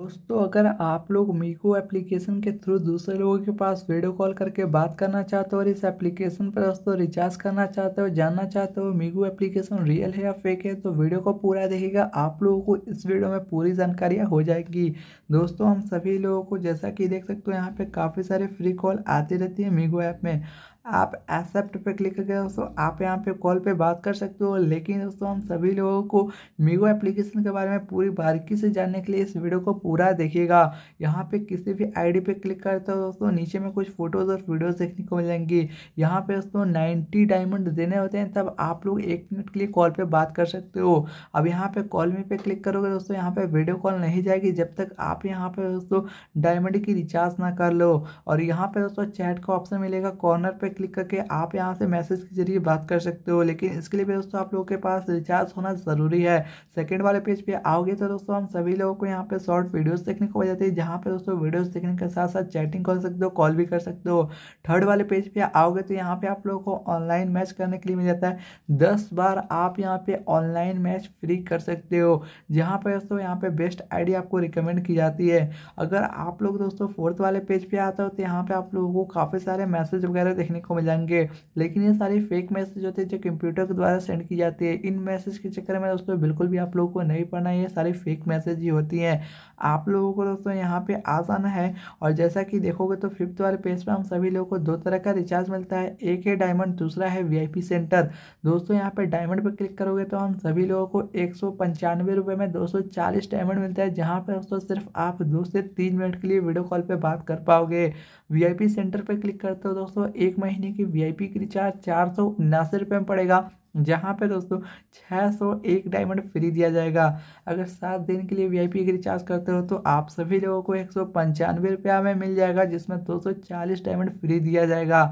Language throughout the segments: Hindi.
दोस्तों अगर आप लोग मीको एप्लीकेशन के थ्रू दूसरे लोगों के पास वीडियो कॉल करके बात करना चाहते हो और इस एप्लीकेशन पर दोस्तों रिचार्ज करना चाहते हो जानना चाहते हो मीको एप्लीकेशन रियल है या फेक है तो वीडियो को पूरा देखिएगा आप लोगों को इस वीडियो में पूरी जानकारियाँ हो जाएगी दोस्तों हम सभी लोगों को जैसा कि देख सकते हो यहाँ पर काफ़ी सारे फ्री कॉल आती रहती है मीगो ऐप में आप एक्सेप्ट पे क्लिक करके दोस्तों आप यहाँ पे कॉल पे बात कर सकते हो लेकिन दोस्तों हम सभी लोगों को मीगो एप्लीकेशन के बारे में पूरी बारीकी से जानने के लिए इस वीडियो को पूरा देखिएगा यहाँ पे किसी भी आईडी पे क्लिक करते हो दोस्तों नीचे में कुछ फोटोज़ और वीडियोज़ देखने को मिलेंगी यहाँ पे दोस्तों नाइन्टी डायमंड देने होते हैं तब आप लोग एक मिनट के लिए कॉल पर बात कर सकते हो अब यहाँ पर कॉल में पे क्लिक करोगे दोस्तों यहाँ पर वीडियो कॉल नहीं जाएगी जब तक आप यहाँ पर दोस्तों डायमंड की रिचार्ज ना कर लो और यहाँ पर दोस्तों चैट का ऑप्शन मिलेगा कॉर्नर पर क्लिक करके आप यहाँ से मैसेज के जरिए बात कर सकते हो लेकिन इसके लिए दोस्तों आप लोगों के पास रिचार्ज होना ज़रूरी है सेकेंड वाले पेज पर पे आओगे तो दोस्तों हम सभी लोगों को यहाँ पे शॉर्ट वीडियोज़ देखने को मिल जाती है जहाँ पर दोस्तों वीडियोज़ देखने के साथ साथ चैटिंग कर सकते हो कॉल भी कर सकते हो थर्ड वाले पेज पर पे आओगे तो यहाँ पे आप लोगों को ऑनलाइन मैच करने के लिए मिल जाता है दस बार आप यहाँ पे ऑनलाइन मैच फ्री कर सकते हो जहाँ पर दोस्तों यहाँ पे बेस्ट आइडिया आपको रिकमेंड की जाती है अगर आप लोग दोस्तों फोर्थ वाले पेज पर पे आते हो तो यहाँ पे आप लोगों को काफ़ी सारे मैसेज वगैरह देखने देखने को मिलेंगे लेकिन ये सारे फेक मैसेज होते हैं जो कंप्यूटर के द्वारा सेंड की जाती है इन मैसेज के चक्कर में दोस्तों बिल्कुल भी आप लोगों को नहीं पढ़ना है ये सारी फेक मैसेज ही होती हैं आप लोगों को दोस्तों यहाँ पे आ जाना है और जैसा कि देखोगे तो फिफ्थ वाले पेज पर हम सभी लोगों को दो तरह का रिचार्ज मिलता है एक है डायमंड दूसरा है वी सेंटर दोस्तों यहाँ पर डायमंड पर क्लिक करोगे तो हम सभी लोगों को एक सौ में दो डायमंड मिलता है जहाँ पर दोस्तों सिर्फ आप दो से तीन मिनट के लिए वीडियो कॉल पर बात कर पाओगे वीआईपी सेंटर पर क्लिक करते हो दोस्तों एक महीने की वीआईपी की रिचार्ज चार सौ उन्नासी रुपये में पड़ेगा जहाँ पे दोस्तों छः सौ एक डायमंड फ्री दिया जाएगा अगर सात दिन के लिए वीआईपी आई रिचार्ज करते हो तो आप सभी लोगों को एक सौ पंचानवे रुपया में मिल जाएगा जिसमें दो सौ चालीस डायमंड फ्री दिया जाएगा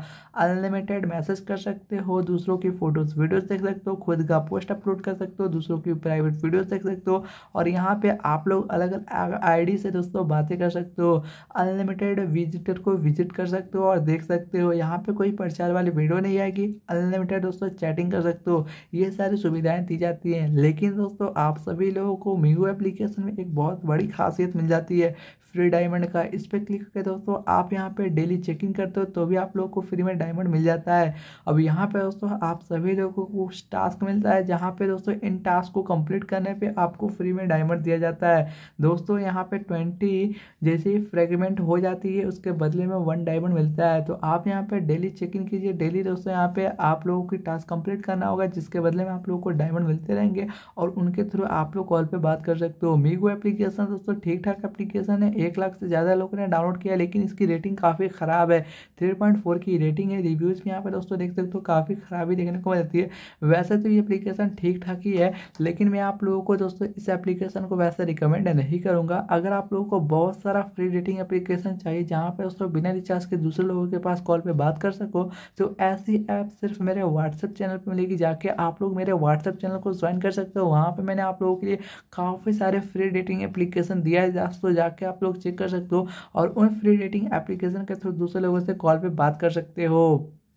अनलिमिटेड मैसेज कर सकते हो दूसरों की फ़ोटोज़ वीडियोस देख सकते हो खुद का पोस्ट अपलोड कर सकते हो दूसरों की प्राइवेट वीडियोज देख सकते हो और यहाँ पर आप लोग अलग अलग आई से दोस्तों बातें कर सकते हो अनलिमिटेड विजिटर को विजिट कर सकते हो और देख सकते हो यहाँ पर कोई प्रचार वाली वीडियो नहीं आएगी अनलिमिटेड दोस्तों चैटिंग कर सकते हो दोस्तों ये सारी सुविधाएं दी जाती हैं लेकिन दोस्तों आप सभी लोगों को मीगो एप्लीकेशन में एक बहुत बड़ी खासियत मिल जाती है फ्री डायमंड का इस पर क्लिक करके दोस्तों आप यहाँ पे डेली चेकिंग करते हो तो भी आप लोगों को फ्री में डायमंड मिल जाता है अब यहाँ पे दोस्तों आप सभी लोगों को कुछ टास्क मिलता है जहाँ पे दोस्तों इन टास्क को कंप्लीट करने पे आपको फ्री में डायमंड दिया जाता है दोस्तों यहाँ पे ट्वेंटी जैसे ही फ्रेगमेंट हो जाती है उसके बदले में वन डायमंड मिलता है तो आप यहाँ पर डेली चेकिंग कीजिए डेली दोस्तों यहाँ पर आप लोगों की टास्क कंप्लीट करना होगा होगा जिसके बदले में आप लोगों को डायमंड मिलते रहेंगे और उनके थ्रू आप लोग कॉल पर बात कर सकते हो मीगो एप्लीकेशन दोस्तों ठीक ठाक एप्लीकेशन है एक लाख से ज़्यादा लोगों ने डाउनलोड किया लेकिन इसकी रेटिंग काफ़ी ख़राब है थ्री की रेटिंग है रिव्यूज़ भी यहाँ पर दोस्तों देख सकते हो काफ़ी ख़राबी देखने को मिलती है वैसे तो ये एप्लीकेशन ठीक ठाक ही है लेकिन मैं आप लोगों को दोस्तों इस एप्लीकेशन को वैसे रिकमेंड नहीं करूँगा अगर आप लोगों को बहुत सारा फ्री रेटिंग एप्लीकेशन चाहिए जहाँ पर दोस्तों बिना रिचार्ज के दूसरे लोगों के पास कॉल पर बात कर सको तो ऐसी ऐप सिर्फ मेरे व्हाट्सएप चैनल पर मिलेगी जाके आप लोग मेरे व्हाट्सअप चैनल को ज्वाइन कर सकते हो वहाँ पर मैंने आप लोगों के लिए काफ़ी सारे फ्री डेटिंग एप्लीकेशन दिया है तो जाके आप लोग चेक कर सकते हो और उन फ्री डेटिंग एप्लीकेशन के थ्रू दूसरे लोगों से कॉल पर बात कर सकते हो